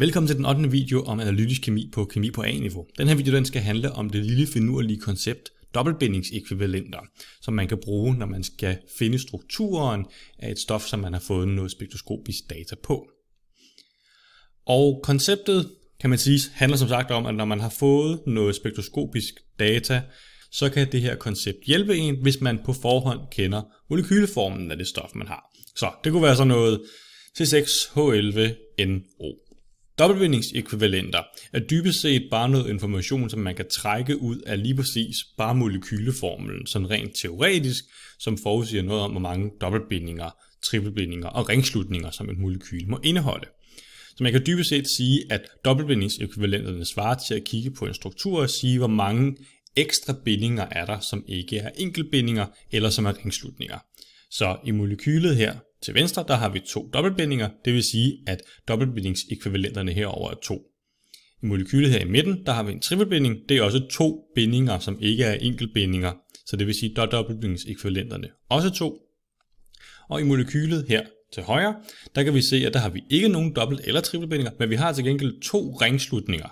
Velkommen til den 8. video om analytisk kemi på kemi på A-niveau. Den her video den skal handle om det lille finurlige koncept dobbeltbindingsekvivalenter, som man kan bruge, når man skal finde strukturen af et stof, som man har fået noget spektroskopisk data på. Og konceptet, kan man sige, handler som sagt om, at når man har fået noget spektroskopisk data, så kan det her koncept hjælpe en, hvis man på forhånd kender molekyleformen af det stof, man har. Så det kunne være sådan noget C6H11NO. Dobbeltbindingsekvivalenter er dybest set bare noget information, som man kan trække ud af lige præcis bare molekyleformelen, sådan rent teoretisk, som forudsiger noget om, hvor mange dobbeltbindinger, trippelbindinger og ringslutninger, som et molekyle må indeholde. Så man kan dybest set sige, at dobbeltbindingsekvivalenterne svarer til at kigge på en struktur og sige, hvor mange ekstra bindinger er der, som ikke er enkeltbindinger eller som er ringslutninger. Så i molekylet her, til venstre der har vi to dobbeltbindinger, det vil sige, at dobbeltbindingsekvivalenterne herover er to. I molekylet her i midten, der har vi en trippelbinding, det er også to bindinger, som ikke er enkeltbindinger, så det vil sige, at dobbeltbindingsekvivalenterne også to. Og i molekylet her til højre, der kan vi se, at der har vi ikke nogen dobbelt- eller trippelbindinger, men vi har til gengæld to ringslutninger.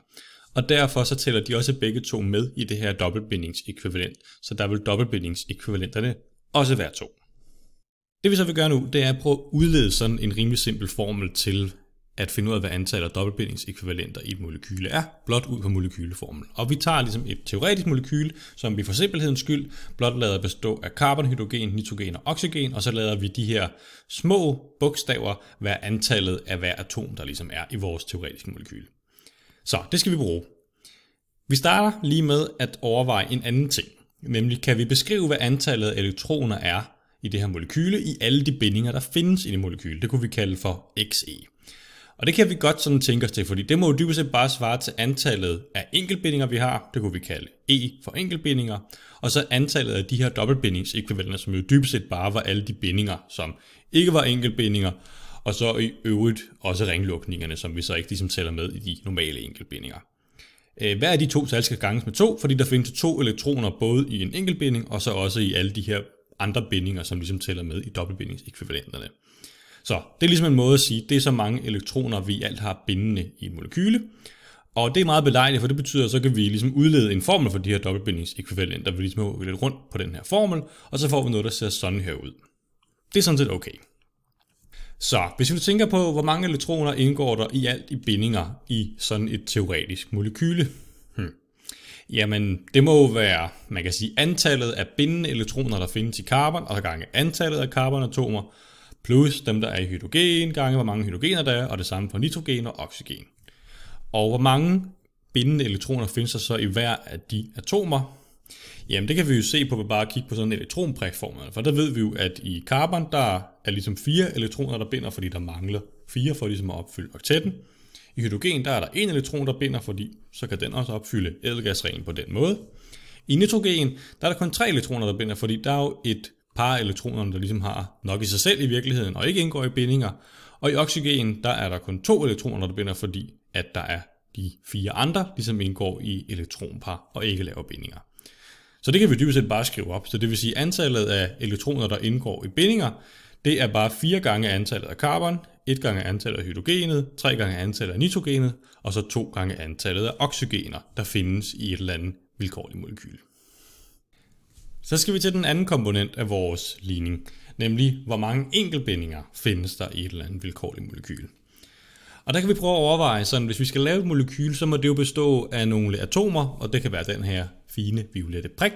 Og derfor så tæller de også begge to med i det her dobbeltbindingsekvivalent, så der vil dobbeltbindingsekvivalenterne også være to. Det vi så vil gøre nu, det er at prøve at udlede sådan en rimelig simpel formel til at finde ud af, hvad antallet af dobbeltbindingsekvivalenter i et molekyle er, blot ud fra molekyleformel. Og vi tager ligesom et teoretisk molekyle, som vi for simpelhedens skyld blot lader bestå af carbon, hydrogen, nitrogen og oxygen, og så lader vi de her små bogstaver være antallet af hver atom, der ligesom er i vores teoretiske molekyle. Så det skal vi bruge. Vi starter lige med at overveje en anden ting, nemlig kan vi beskrive, hvad antallet af elektroner er i det her molekyle i alle de bindinger, der findes i det molekyle. Det kunne vi kalde for XE. Og det kan vi godt sådan tænke os til, fordi det må jo dybest set bare svare til antallet af enkeltbindinger, vi har. Det kunne vi kalde E for enkeltbindinger. Og så antallet af de her dobbeltbindingsekvivalenter, som jo dybest set bare var alle de bindinger, som ikke var enkeltbindinger. Og så i øvrigt også ringlukningerne, som vi så ikke ligesom tæller med i de normale enkeltbindinger. Øh, hver af de to tal skal ganges med 2, fordi der findes to elektroner både i en enkeltbinding og så også i alle de her andre bindinger, som ligesom tæller med i dobbeltbindingsekvivalenterne. Så det er ligesom en måde at sige, det er så mange elektroner, vi alt har bindende i en molekyle. Og det er meget belejligt, for det betyder, at så kan vi ligesom udlede en formel for de her dobbeltbindingsekvivalenter, vi ligesom har lidt rundt på den her formel, og så får vi noget, der ser sådan her ud. Det er sådan set okay. Så hvis vi tænker på, hvor mange elektroner indgår der i alt i bindinger i sådan et teoretisk molekyle, Jamen, det må jo være, man kan sige, antallet af bindende elektroner, der findes i carbon, og så gange antallet af carbonatomer, plus dem, der er i hydrogen, gange hvor mange hydrogener der er, og det samme for nitrogen og oxygen. Og hvor mange bindende elektroner findes der så i hver af de atomer? Jamen det kan vi jo se på ved bare at kigge på sådan en elektronprikformel, for der ved vi jo, at i carbon, der er ligesom fire elektroner, der binder, fordi der mangler fire for ligesom at opfylde oktetten. I hydrogen der er der en elektron, der binder, fordi så kan den også opfylde ædelgasreglen på den måde. I nitrogen der er der kun tre elektroner, der binder, fordi der er jo et par af elektronerne, der ligesom har nok i sig selv i virkeligheden og ikke indgår i bindinger. Og i oxygen der er der kun to elektroner, der binder, fordi at der er de fire andre, ligesom indgår i elektronpar og ikke laver bindinger. Så det kan vi dybest set bare skrive op. Så det vil sige, at antallet af elektroner, der indgår i bindinger, det er bare fire gange antallet af carbon, et gange antallet af hydrogenet, tre gange antallet af nitrogenet, og så to gange antallet af oxygener, der findes i et eller andet vilkårligt molekyl. Så skal vi til den anden komponent af vores ligning, nemlig hvor mange enkeltbindinger findes der i et eller andet vilkårligt molekyl. Og der kan vi prøve at overveje sådan, hvis vi skal lave et molekyl, så må det jo bestå af nogle atomer, og det kan være den her fine violette prik.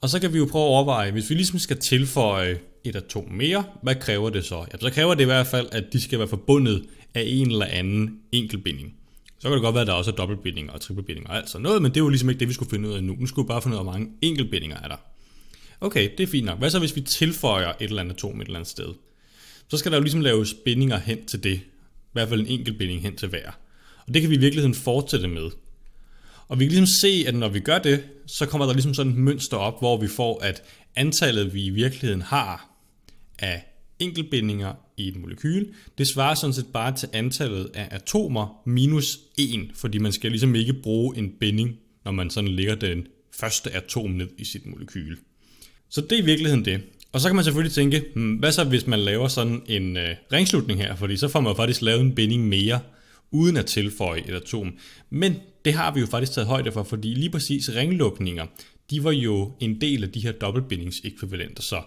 Og så kan vi jo prøve at overveje, hvis vi ligesom skal tilføje et atom mere, hvad kræver det så? Ja, så kræver det i hvert fald, at de skal være forbundet af en eller anden enkeltbinding. Så kan det godt være, at der også er dobbeltbindinger og trippelbindinger og alt sådan noget, men det er jo ligesom ikke det, vi skulle finde ud af nu. Nu skulle vi bare finde ud af, hvor mange enkeltbindinger er der. Okay, det er fint nok. Hvad så, hvis vi tilføjer et eller andet atom et eller andet sted? Så skal der jo ligesom laves bindinger hen til det. I hvert fald en enkelbinding hen til hver. Og det kan vi i virkeligheden fortsætte med. Og vi kan ligesom se, at når vi gør det, så kommer der ligesom sådan et mønster op, hvor vi får, at antallet vi i virkeligheden har af enkeltbindinger i et molekyle, det svarer sådan set bare til antallet af atomer minus 1, fordi man skal ligesom ikke bruge en binding, når man sådan lægger den første atom ned i sit molekyle. Så det er i virkeligheden det. Og så kan man selvfølgelig tænke, hmm, hvad så hvis man laver sådan en øh, ringslutning her, fordi så får man faktisk lavet en binding mere, uden at tilføje et atom. Men det har vi jo faktisk taget højde for, fordi lige præcis ringlukninger, de var jo en del af de her dobbeltbindingsekvivalenter. Så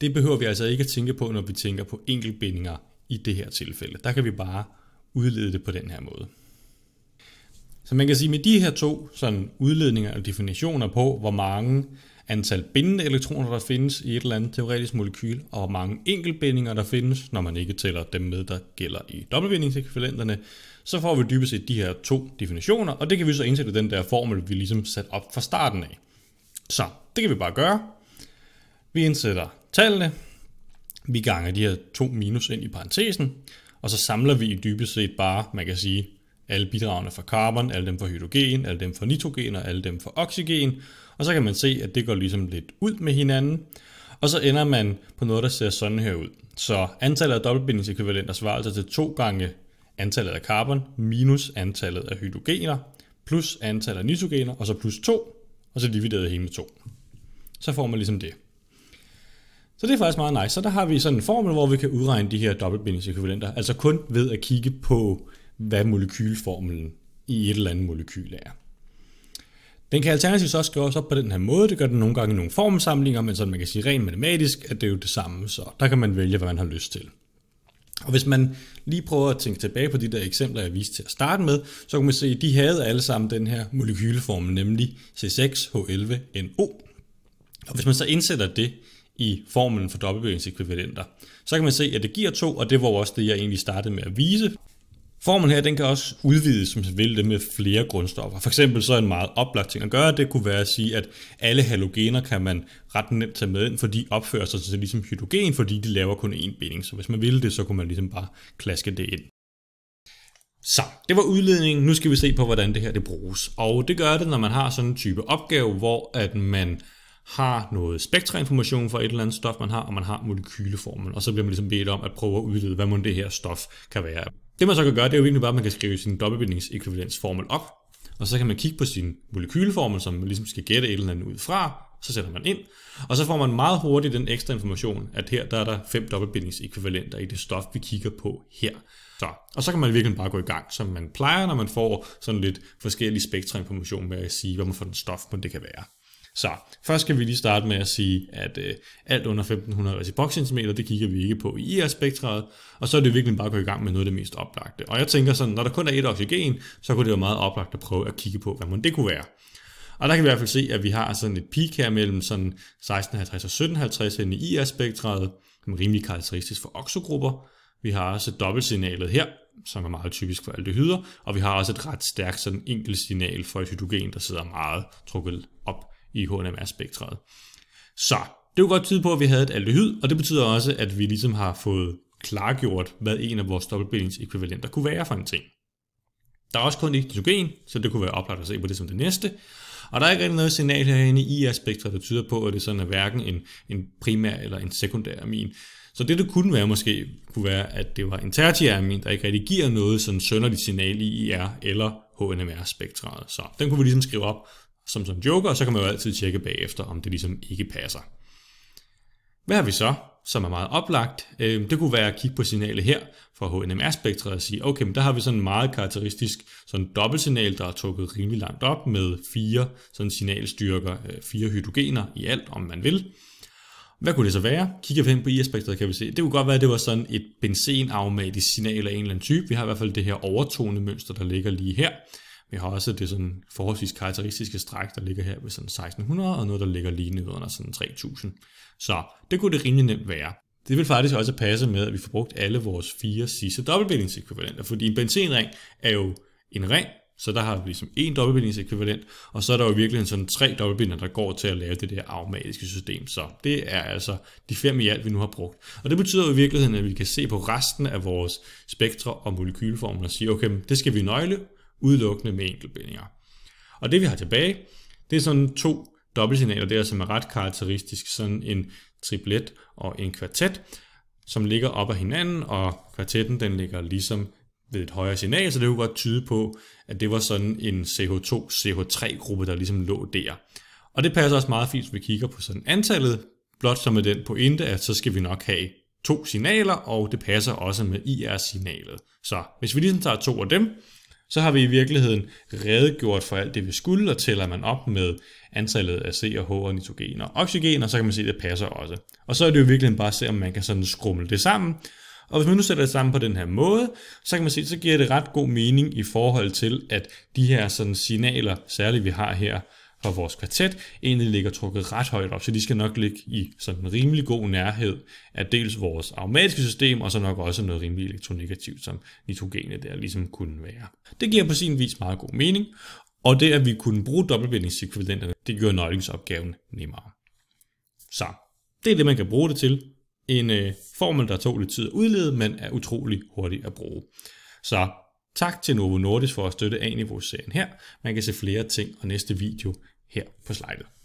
det behøver vi altså ikke at tænke på, når vi tænker på enkeltbindinger i det her tilfælde. Der kan vi bare udlede det på den her måde. Så man kan sige, at med de her to sådan udledninger og definitioner på, hvor mange antal bindende elektroner, der findes i et eller andet teoretisk molekyl, og hvor mange enkeltbindinger, der findes, når man ikke tæller dem med, der gælder i dobbeltbindingsekvivalenterne, så får vi dybest set de her to definitioner, og det kan vi så indsætte den der formel, vi ligesom sat op fra starten af. Så det kan vi bare gøre. Vi indsætter tallene, vi ganger de her to minus ind i parentesen, og så samler vi i dybest set bare, man kan sige, alle bidragene fra carbon, alle dem fra hydrogen, alle dem fra nitrogen og alle dem fra oxygen, og så kan man se, at det går ligesom lidt ud med hinanden, og så ender man på noget, der ser sådan her ud. Så antallet af dobbeltbindingsekvivalenter svarer altså til 2 gange antallet af carbon minus antallet af hydrogener, plus antallet af nitrogener, og så plus 2, og så divideret hele med 2. Så får man ligesom det. Så det er faktisk meget nice. Så der har vi sådan en formel, hvor vi kan udregne de her dobbeltbindingsekvivalenter, altså kun ved at kigge på, hvad molekylformelen i et eller andet molekyl er. Den kan alternativt også skrives op på den her måde. Det gør den nogle gange i nogle formelsamlinger, men sådan man kan sige rent matematisk, at det er jo det samme, så der kan man vælge, hvad man har lyst til. Og hvis man lige prøver at tænke tilbage på de der eksempler, jeg viste til at starte med, så kan man se, at de havde alle sammen den her molekyleformel, nemlig C6H11NO. Og hvis man så indsætter det i formelen for dobbeltbøjningsekvivalenter. Så kan man se, at det giver 2, og det var også det, jeg egentlig startede med at vise. Formen her, den kan også udvides, som vil det, med flere grundstoffer. For eksempel så en meget oplagt ting at gøre, det kunne være at sige, at alle halogener kan man ret nemt tage med ind, for de opfører sig til ligesom hydrogen, fordi de laver kun én binding. Så hvis man ville det, så kunne man ligesom bare klaske det ind. Så, det var udledningen. Nu skal vi se på, hvordan det her det bruges. Og det gør det, når man har sådan en type opgave, hvor at man har noget spektrainformation for et eller andet stof, man har, og man har molekyleformen. Og så bliver man ligesom bedt om at prøve at udlede, hvad må det her stof kan være. Det man så kan gøre, det er jo egentlig bare, at man kan skrive sin dobbeltbindingsekvivalensformel op, og så kan man kigge på sin molekyleformel, som man ligesom skal gætte et eller andet ud fra, så sætter man ind, og så får man meget hurtigt den ekstra information, at her der er der fem dobbeltbindingsekvivalenter i det stof, vi kigger på her. Så, og så kan man virkelig bare gå i gang, som man plejer, når man får sådan lidt forskellige spektrainformation med at sige, hvad man får den stof, men det kan være. Så først skal vi lige starte med at sige, at øh, alt under 1500 cm, det kigger vi ikke på i IR-spektret, og så er det virkelig bare at gå i gang med noget af det mest oplagte. Og jeg tænker sådan, når der kun er et oxygen, så kunne det være meget oplagt at prøve at kigge på, hvad man det kunne være. Og der kan vi i hvert fald se, at vi har sådan et peak her mellem sådan 1650 og 1750 inde i IR-spektret, som er rimelig karakteristisk for oxogrupper. Vi har også dobbeltsignalet her, som er meget typisk for aldehyder, og vi har også et ret stærkt sådan enkelt signal for et hydrogen, der sidder meget trukket op i HNMR-spektret. Så det var godt tid på, at vi havde et aldehyd, og det betyder også, at vi ligesom har fået klargjort, hvad en af vores dobbeltbindingsekvivalenter kunne være for en ting. Der er også kun et nitrogen, så det kunne være oplagt at se på det som det næste. Og der er ikke rigtig noget signal herinde i IR-spektret, der tyder på, at det sådan er hverken en, en primær eller en sekundær amin. Så det, det kunne være måske, kunne være, at det var en tertiær amin, der ikke rigtig giver noget sådan sønderligt signal i IR eller HNMR-spektret. Så den kunne vi ligesom skrive op som som joker, og så kan man jo altid tjekke bagefter, om det ligesom ikke passer. Hvad har vi så, som er meget oplagt? Øhm, det kunne være at kigge på signalet her fra HNMR-spektret og sige, okay, men der har vi sådan en meget karakteristisk sådan dobbeltsignal, der er trukket rimelig langt op med fire sådan signalstyrker, øh, fire hydrogener i alt, om man vil. Hvad kunne det så være? Kigger vi hen på IR-spektret, kan vi se. Det kunne godt være, at det var sådan et benzenaromatisk signal af en eller anden type. Vi har i hvert fald det her overtone mønster, der ligger lige her. Vi har også det sådan forholdsvis karakteristiske stræk, der ligger her ved sådan 1600, og noget, der ligger lige nede under sådan 3000. Så det kunne det rimelig nemt være. Det vil faktisk også passe med, at vi får brugt alle vores fire sidste dobbeltbindingsekvivalenter, fordi en benzenring er jo en ring, så der har vi ligesom en dobbeltbindingsekvivalent, og så er der jo virkelig sådan tre dobbeltbinder, der går til at lave det der aromatiske system. Så det er altså de fem i alt, vi nu har brugt. Og det betyder jo i virkeligheden, at vi kan se på resten af vores spektre og molekylformler og sige, okay, det skal vi nøgle, udelukkende med enkeltbindinger. Og det vi har tilbage, det er sådan to dobbeltsignaler der, som er ret karakteristisk, sådan en triplet og en kvartet, som ligger op ad hinanden, og kvartetten den ligger ligesom ved et højere signal, så det kunne godt tyde på, at det var sådan en CH2-CH3-gruppe, der ligesom lå der. Og det passer også meget fint, hvis vi kigger på sådan antallet, blot som med den pointe, at så skal vi nok have to signaler, og det passer også med IR-signalet. Så hvis vi ligesom tager to af dem, så har vi i virkeligheden redegjort for alt det, vi skulle, og tæller man op med antallet af C og H og nitrogen og oxygen, og så kan man se, at det passer også. Og så er det jo virkelig bare at se, om man kan sådan skrumle det sammen. Og hvis man nu sætter det sammen på den her måde, så kan man se, så giver det ret god mening i forhold til, at de her sådan signaler, særligt vi har her, fra vores kvartet, egentlig ligger trukket ret højt op, så de skal nok ligge i sådan en rimelig god nærhed af dels vores aromatiske system, og så nok også noget rimelig elektronegativt, som nitrogenet der ligesom kunne være. Det giver på sin vis meget god mening, og det at vi kunne bruge dobbeltbindingsekvivalenterne, det gør nøglingsopgaven nemmere. Så det er det, man kan bruge det til. En øh, formel, der tog lidt tid at udlede, men er utrolig hurtig at bruge. Så Tak til Novo Nordisk for at støtte A-niveau-serien her. Man kan se flere ting og næste video her på slidet.